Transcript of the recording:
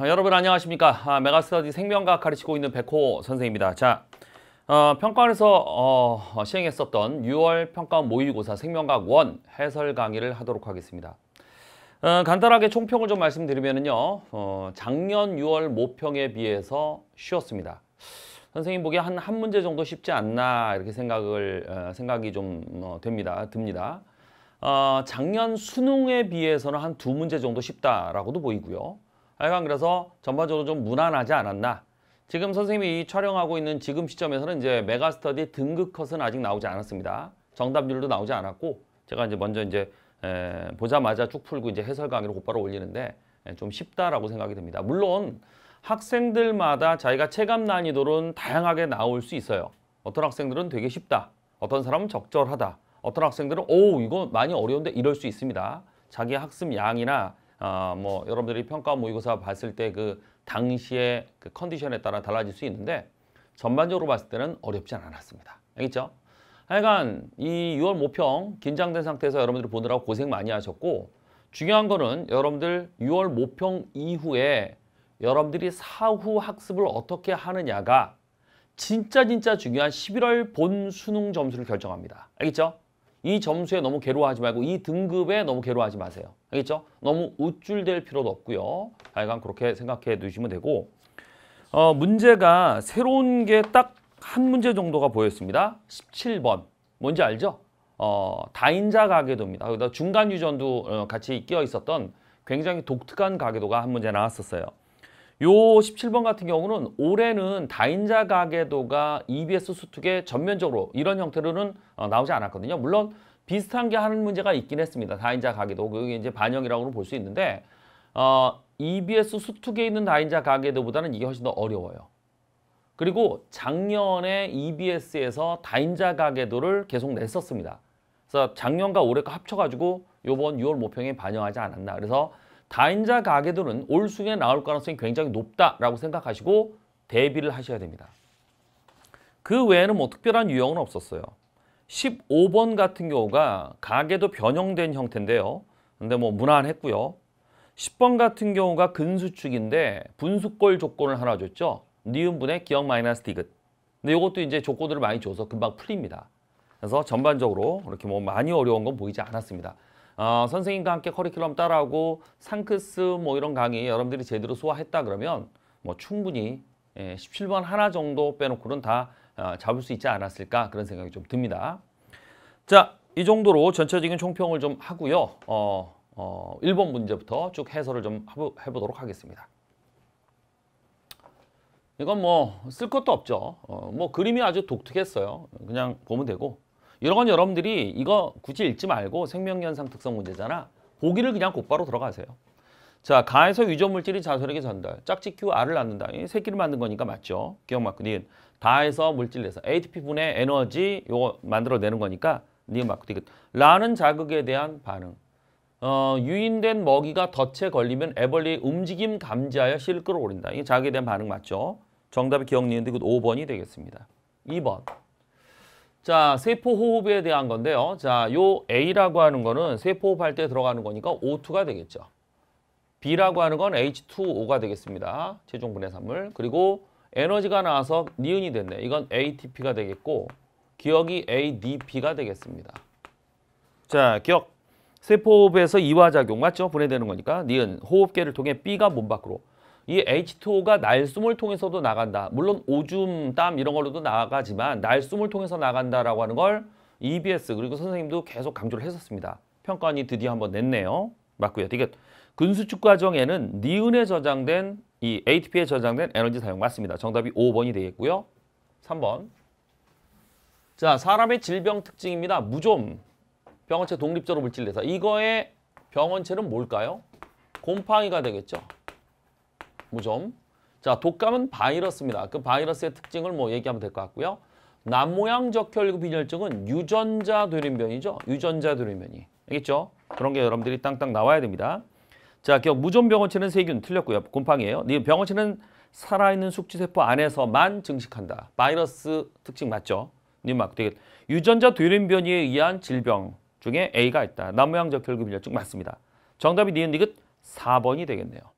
아, 여러분 안녕하십니까. 아, 메가스터디 생명과학 가르치고 있는 백호 선생입니다. 자, 어, 평가원에서 어, 시행했었던 6월 평가원 모의고사 생명과학 원 해설 강의를 하도록 하겠습니다. 어, 간단하게 총평을 좀 말씀드리면요. 어, 작년 6월 모평에 비해서 쉬웠습니다. 선생님 보기에 한, 한 문제 정도 쉽지 않나 이렇게 생각을, 어, 생각이 좀 어, 됩니다. 듭니다. 어, 작년 수능에 비해서는 한 두 문제 정도 쉽다라고도 보이고요. 하여간 그래서 전반적으로 좀 무난하지 않았나. 지금 선생님이 촬영하고 있는 지금 시점에서는 이제 메가스터디 등급 컷은 아직 나오지 않았습니다. 정답률도 나오지 않았고 제가 이제 먼저 이제 에, 보자마자 쭉 풀고 이제 해설 강의로 곧바로 올리는데 에, 좀 쉽다라고 생각이 됩니다. 물론 학생들마다 자기가 체감 난이도는 다양하게 나올 수 있어요. 어떤 학생들은 되게 쉽다. 어떤 사람은 적절하다. 어떤 학생들은 오 이거 많이 어려운데 이럴 수 있습니다. 자기 학습 양이나 아, 뭐 여러분들이 평가 모의고사 봤을 때 그 당시의 그 컨디션에 따라 달라질 수 있는데 전반적으로 봤을 때는 어렵지 않았습니다. 알겠죠? 하여간 이 6월 모평 긴장된 상태에서 여러분들이 보느라고 고생 많이 하셨고 중요한 거는 여러분들 6월 모평 이후에 여러분들이 사후 학습을 어떻게 하느냐가 진짜 진짜 중요한 11월 본 수능 점수를 결정합니다. 알겠죠? 이 점수에 너무 괴로워하지 말고 이 등급에 너무 괴로워하지 마세요. 알겠죠? 너무 우쭐될 필요도 없고요. 하여간 그렇게 생각해 두시면 되고 어, 문제가 새로운 게 딱 한 문제 정도가 보였습니다. 17번. 뭔지 알죠? 어, 다인자 가계도입니다 중간 유전도 어, 같이 끼어 있었던 굉장히 독특한 가계도가 한 문제 나왔었어요. 요 17번 같은 경우는 올해는 다인자 가계도가 EBS 수특에 전면적으로 이런 형태로는 어, 나오지 않았거든요. 물론 비슷한 게 하는 문제가 있긴 했습니다. 다인자 가계도 그게 이제 반영이라고 볼 수 있는데 어, EBS 수특에 있는 다인자 가계도보다는 이게 훨씬 더 어려워요. 그리고 작년에 EBS에서 다인자 가계도를 계속 냈었습니다. 그래서 작년과 올해가 합쳐가지고 요번 6월 모평에 반영하지 않았나. 그래서 다인자 가계도는 올 수에 나올 가능성이 굉장히 높다라고 생각하시고 대비를 하셔야 됩니다. 그 외에는 뭐 특별한 유형은 없었어요. 15번 같은 경우가 가계도 변형된 형태인데요. 근데 뭐 무난했고요. 10번 같은 경우가 근수축인데 분수골 조건을 하나 줬죠. 니은분의 기억 마이너스 디귿. 근데 이것도 이제 조건들을 많이 줘서 금방 풀립니다. 그래서 전반적으로 이렇게 뭐 많이 어려운 건 보이지 않았습니다. 어, 선생님과 함께 커리큘럼 따라하고 상크스 뭐 이런 강의 여러분들이 제대로 소화했다 그러면 뭐 충분히 예, 17번 하나 정도 빼놓고는 다 어, 잡을 수 있지 않았을까 그런 생각이 좀 듭니다. 자, 이 정도로 전체적인 총평을 좀 하고요. 어, 어, 1번 문제부터 쭉 해설을 좀 해보도록 하겠습니다. 이건 뭐 쓸 것도 없죠. 어, 뭐 그림이 아주 독특했어요. 그냥 보면 되고 이런 건 여러분들이 이거 굳이 읽지 말고 생명현상 특성 문제잖아. 보기를 그냥 곧바로 들어가세요. 자, 가에서 유전 물질이 자손에게 전달. 짝짓큐 R을 낳는다. 이 새끼를 만든 거니까 맞죠. 기억맞고 니은. 다에서 물질 내서 ATP 분의 에너지 요거 만들어내는 거니까 니은 맞고 니은. 라는 자극에 대한 반응. 어, 유인된 먹이가 덫에 걸리면 애벌리 움직임 감지하여 실를 끌어올린다. 이 자극에 대한 반응 맞죠? 정답이 기억 니은데 그 5번이 되겠습니다. 2번. 자, 세포호흡에 대한 건데요. 자, 요 A라고 하는 거는 세포호흡할 때 들어가는 거니까 O2가 되겠죠. B라고 하는 건 H2O가 되겠습니다. 최종 분해산물. 그리고 에너지가 나와서 니은이 됐네. 이건 ATP가 되겠고 기억이 ADP가 되겠습니다. 자, 기억. 세포호흡에서 이화작용 맞죠? 분해되는 거니까 니은 호흡계를 통해 B가 몸 밖으로 이 H2O가 날숨을 통해서도 나간다. 물론 오줌, 땀 이런 걸로도 나가지만 날숨을 통해서 나간다라고 하는 걸 EBS 그리고 선생님도 계속 강조를 했었습니다. 평가원이 드디어 한 번 냈네요. 맞고요. 이게 근수축 과정에는 니은에 저장된 이 ATP에 저장된 에너지 사용 맞습니다. 정답이 5번이 되겠고요. 3번. 자, 사람의 질병 특징입니다. 무좀. 병원체 독립적으로 물질돼서 이거의 병원체는 뭘까요? 곰팡이가 되겠죠. 무좀. 자, 독감은 바이러스입니다. 그 바이러스의 특징을 뭐 얘기하면 될 것 같고요. 남모양 적혈구 빈혈증은 유전자 돌연변이죠. 유전자 돌연변이. 알겠죠? 그런 게 여러분들이 땅땅 나와야 됩니다. 자, 기억 무좀 병원치는 세균 틀렸고요. 곰팡이에요. 네, 병원치는 살아있는 숙지세포 안에서만 증식한다. 바이러스 특징 맞죠? 님막 네, 되게 유전자 돌연변이에 의한 질병 중에 A가 있다. 남모양 적혈구 빈혈증 맞습니다. 정답이 니은 니긋 4번이 되겠네요.